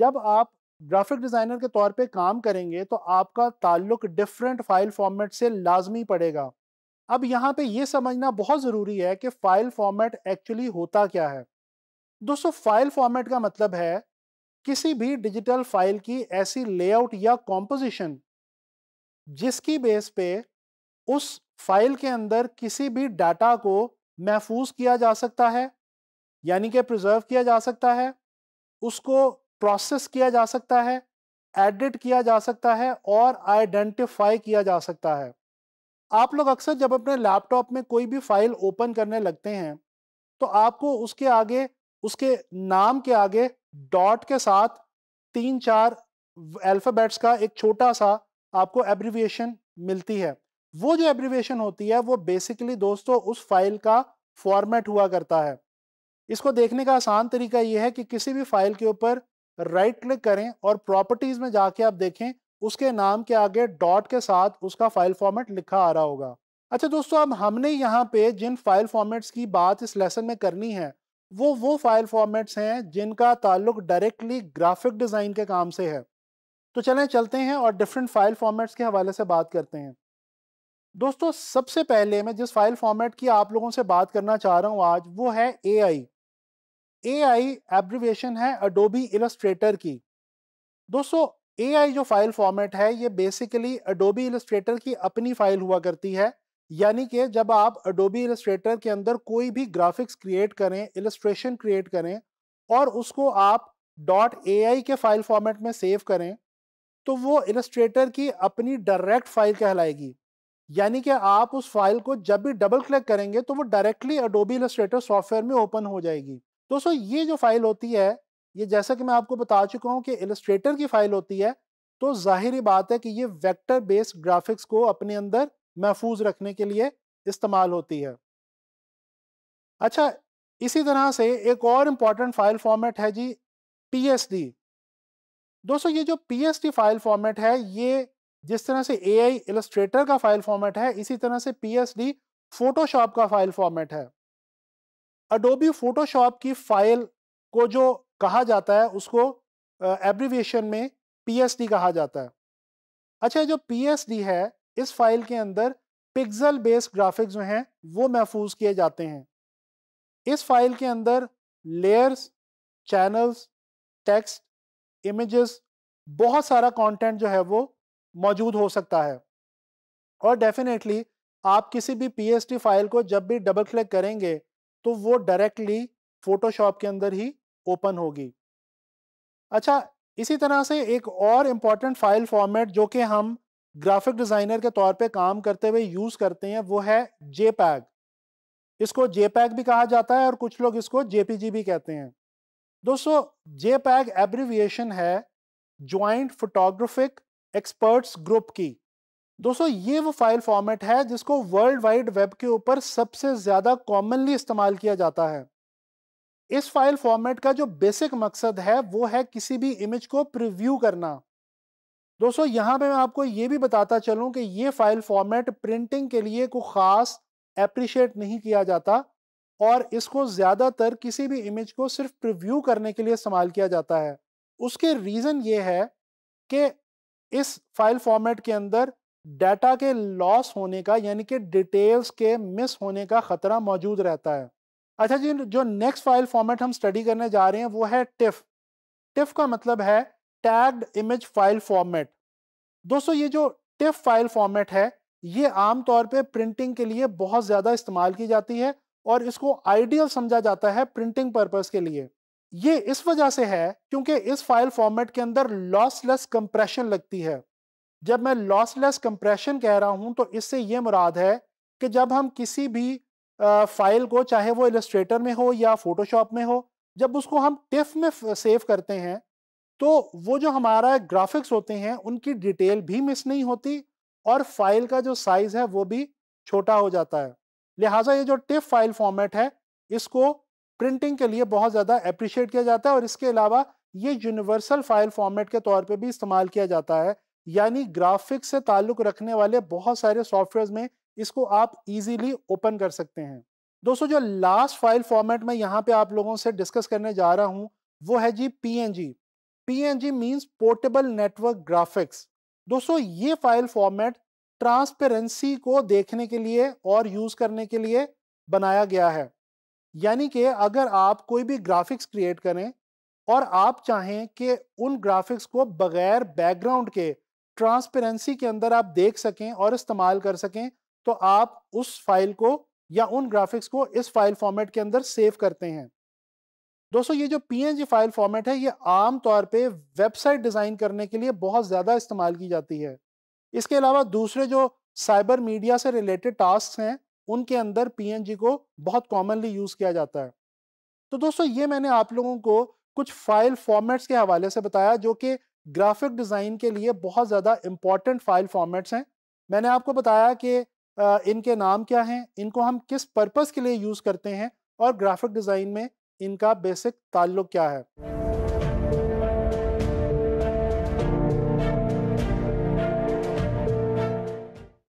जब आप graphic designer के तौर पे काम करेंगे तो आपका ताल्लुक डिफरेंट फाइल फॉर्मेट से लाजमी पड़ेगा अब यहाँ पे ये समझना बहुत ज़रूरी है कि फ़ाइल फॉर्मेट एक्चुअली होता क्या है दोस्तों फाइल फॉर्मेट का मतलब है किसी भी डिजिटल फाइल की ऐसी लेआउट या कॉम्पोजिशन जिसकी बेस पे उस फाइल के अंदर किसी भी डाटा को महफूज किया जा सकता है यानी कि प्रिजर्व किया जा सकता है उसको प्रोसेस किया जा सकता है एडिट किया जा सकता है और आइडेंटिफाई किया जा सकता है आप लोग अक्सर जब अपने लैपटॉप में कोई भी फाइल ओपन करने लगते हैं तो आपको उसके आगे उसके नाम के आगे डॉट के साथ तीन चार अल्फ़ाबेट्स का एक छोटा सा आपको एब्रीविएशन मिलती है वो जो एब्रीविएशन होती है वो बेसिकली दोस्तों उस फाइल का फॉर्मेट हुआ करता है इसको देखने का आसान तरीका यह है कि किसी भी फाइल के ऊपर राइट क्लिक करें और प्रॉपर्टीज में जाके आप देखें उसके नाम के आगे डॉट के साथ उसका फाइल फॉर्मेट लिखा आ रहा होगा अच्छा दोस्तों अब हमने यहाँ पे जिन फाइल फॉर्मेट्स की बात इस लेसन में करनी है वो वो फाइल फॉर्मेट्स हैं जिनका ताल्लुक डायरेक्टली ग्राफिक डिज़ाइन के काम से है तो चलें चलते हैं और डिफरेंट फाइल फॉर्मेट्स के हवाले से बात करते हैं दोस्तों सबसे पहले मैं जिस फाइल फॉर्मेट की आप लोगों से बात करना चाह रहा हूँ आज वो है A I A I abbreviation है अडोबी इलस्ट्रेटर की दोस्तों ए आई जो फाइल फॉर्मेट है ये बेसिकली अडोबी इलस्ट्रेटर की अपनी फाइल हुआ करती है यानी कि जब आप अडोबी इलस्ट्रेटर के अंदर कोई भी ग्राफिक्स क्रिएट करें इलस्ट्रेशन क्रिएट करें और उसको आप डॉट ए आई के फाइल फॉर्मेट में सेव करें तो वो इलस्ट्रेटर की अपनी डायरेक्ट फाइल कहलाएगी यानी कि आप उस फाइल को जब भी डबल क्लिक करेंगे तो वो डायरेक्टली अडोबी इलस्ट्रेटर सॉफ्टवेयर में ओपन हो जाएगी दोस्तों ये जो फाइल होती है ये जैसा कि मैं आपको बता चुका हूँ कि इलस्ट्रेटर की फाइल होती है तो जाहिर बात है कि ये वेक्टर बेस्ड ग्राफिक्स को अपने अंदर महफूज रखने के लिए इस्तेमाल होती है अच्छा इसी तरह से एक और इम्पॉर्टेंट फाइल फॉर्मेट है जी पी दोस्तों ये जो पी फाइल फॉर्मेट है ये जिस तरह से ए आई इलस्ट्रेटर का फाइल फॉर्मेट है इसी तरह से पी फोटोशॉप का फाइल फॉर्मेट है अडोबी फोटोशॉप की फाइल को जो कहा जाता है उसको एब्रीविएशन में पी कहा जाता है अच्छा जो पी है इस फाइल के अंदर पिक्सल बेस्ड ग्राफिक्स जो हैं वो महफूज किए जाते हैं इस फाइल के अंदर लेयर्स चैनल्स टेक्स्ट इमेजेस बहुत सारा कंटेंट जो है वो मौजूद हो सकता है और डेफिनेटली आप किसी भी पी फाइल को जब भी डबल क्लिक करेंगे तो वो डायरेक्टली फोटोशॉप के अंदर ही ओपन होगी अच्छा इसी तरह से एक और इम्पॉर्टेंट फाइल फॉर्मेट जो कि हम ग्राफिक डिज़ाइनर के तौर पे काम करते हुए यूज़ करते हैं वो है जे इसको जे भी कहा जाता है और कुछ लोग इसको जे भी कहते हैं दोस्तों जे एब्रीविएशन है ज्वाइंट फोटोग्राफिक एक्सपर्ट्स ग्रुप की दोस्तों ये वो फाइल फॉर्मेट है जिसको वर्ल्ड वाइड वेब के ऊपर सबसे ज़्यादा कॉमनली इस्तेमाल किया जाता है इस फाइल फॉर्मेट का जो बेसिक मकसद है वो है किसी भी इमेज को प्रिव्यू करना दोस्तों यहाँ पे मैं आपको ये भी बताता चलूँ कि ये फाइल फॉर्मेट प्रिंटिंग के लिए कोई ख़ास अप्रिशिएट नहीं किया जाता और इसको ज़्यादातर किसी भी इमेज को सिर्फ प्रिव्यू करने के लिए इस्तेमाल किया जाता है उसके रीज़न ये है कि इस फाइल फॉर्मेट के अंदर डाटा के लॉस होने का यानी कि डिटेल्स के मिस होने का ख़तरा मौजूद रहता है अच्छा जी जो नेक्स्ट फाइल फॉर्मेट हम स्टडी करने जा रहे हैं वो है टिफ टिफ का मतलब है टैग्ड इमेज फाइल फॉर्मेट दोस्तों ये जो टिफ फाइल फॉर्मेट है ये आमतौर पे प्रिंटिंग के लिए बहुत ज़्यादा इस्तेमाल की जाती है और इसको आइडियल समझा जाता है प्रिंटिंग पर्पज़ के लिए ये इस वजह से है क्योंकि इस फाइल फॉर्मेट के अंदर लॉसलेस कंप्रेशन लगती है जब मैं लॉसलेस कंप्रेशन कह रहा हूँ तो इससे ये मुराद है कि जब हम किसी भी फाइल को चाहे वो इलस्ट्रेटर में हो या फोटोशॉप में हो जब उसको हम टिफ में सेव करते हैं तो वो जो हमारा ग्राफिक्स होते हैं उनकी डिटेल भी मिस नहीं होती और फाइल का जो साइज़ है वो भी छोटा हो जाता है लिहाजा ये जो टिफ फाइल फॉर्मेट है इसको प्रिंटिंग के लिए बहुत ज़्यादा अप्रिशिएट किया जाता है और इसके अलावा ये यूनिवर्सल फाइल फॉर्मेट के तौर पे भी इस्तेमाल किया जाता है यानी ग्राफिक्स से ताल्लुक रखने वाले बहुत सारे सॉफ्टवेयर में इसको आप इजीली ओपन कर सकते हैं दोस्तों जो लास्ट फाइल फॉर्मेट में यहाँ पे आप लोगों से डिस्कस करने जा रहा हूँ वो है जी P N G P N G means portable network graphics दोस्तों ये फाइल फॉर्मेट ट्रांसपेरेंसी को देखने के लिए और यूज़ करने के लिए बनाया गया है यानी कि अगर आप कोई भी ग्राफिक्स क्रिएट करें और आप चाहें कि उन ग्राफिक्स को बगैर बैकग्राउंड के ट्रांसपेरेंसी के अंदर आप देख सकें और इस्तेमाल कर सकें तो आप उस फाइल को या उन ग्राफिक्स को इस फाइल फॉर्मेट के अंदर सेव करते हैं दोस्तों ये जो पी फाइल फॉर्मेट है ये आम तौर पे वेबसाइट डिज़ाइन करने के लिए बहुत ज़्यादा इस्तेमाल की जाती है इसके अलावा दूसरे जो साइबर मीडिया से रिलेटेड टास्क हैं उनके अंदर पी को बहुत कॉमनली यूज़ किया जाता है तो दोस्तों ये मैंने आप लोगों को कुछ फाइल फॉर्मेट्स के हवाले से बताया जो कि ग्राफिक डिज़ाइन के लिए बहुत ज़्यादा इम्पॉर्टेंट फाइल फॉर्मेट्स हैं मैंने आपको बताया कि इनके नाम क्या हैं इनको हम किस पर्पज़ के लिए यूज़ करते हैं और ग्राफिक डिज़ाइन में इनका बेसिक ताल्लुक क्या है